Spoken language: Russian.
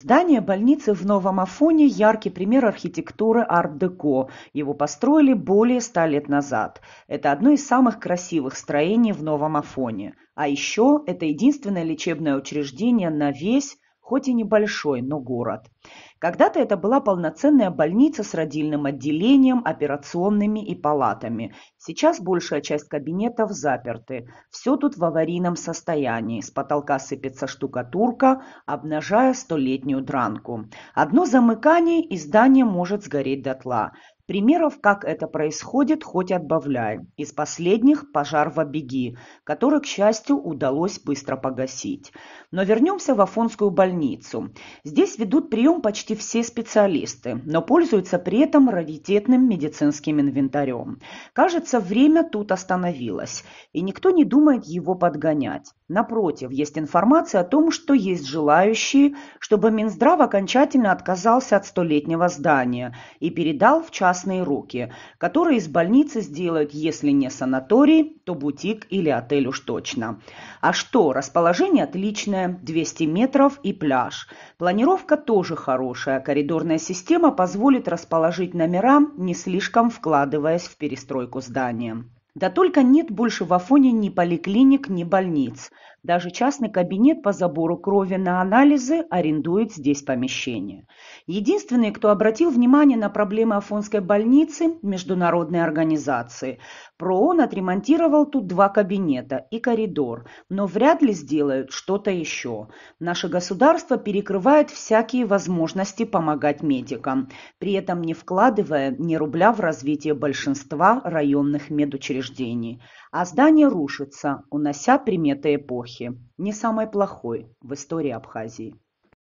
Здание больницы в Новом Афоне – яркий пример архитектуры арт-деко. Его построили более ста лет назад. Это одно из самых красивых строений в Новом Афоне. А еще это единственное лечебное учреждение на весь, хоть и небольшой, но город. Когда-то это была полноценная больница с родильным отделением, операционными и палатами. Сейчас большая часть кабинетов заперты. Все тут в аварийном состоянии. С потолка сыпется штукатурка, обнажая столетнюю дранку. Одно замыкание и здание может сгореть дотла. Примеров, как это происходит, хоть отбавляй. Из последних – пожар в Абеги, который, к счастью, удалось быстро погасить. Но вернемся в Афонскую больницу. Здесь ведут прием нем почти все специалисты, но пользуются при этом раритетным медицинским инвентарем. Кажется, время тут остановилось, и никто не думает его подгонять. Напротив, есть информация о том, что есть желающие, чтобы Минздрав окончательно отказался от столетнего здания и передал в частные руки, которые из больницы сделают, если не санаторий, то бутик или отель уж точно. А что, расположение отличное, 200 метров и пляж. Планировка тоже хорошая хорошая коридорная система позволит расположить номера, не слишком вкладываясь в перестройку здания. Да только нет больше в Афоне ни поликлиник, ни больниц. Даже частный кабинет по забору крови на анализы арендует здесь помещение. Единственный, кто обратил внимание на проблемы Афонской больницы – международные организации. ПРООН отремонтировал тут два кабинета и коридор, но вряд ли сделают что-то еще. Наше государство перекрывает всякие возможности помогать медикам, при этом не вкладывая ни рубля в развитие большинства районных медучреждений. А здание рушится, унося приметы эпохи. Калаче, не самой плохой в истории Абхазии.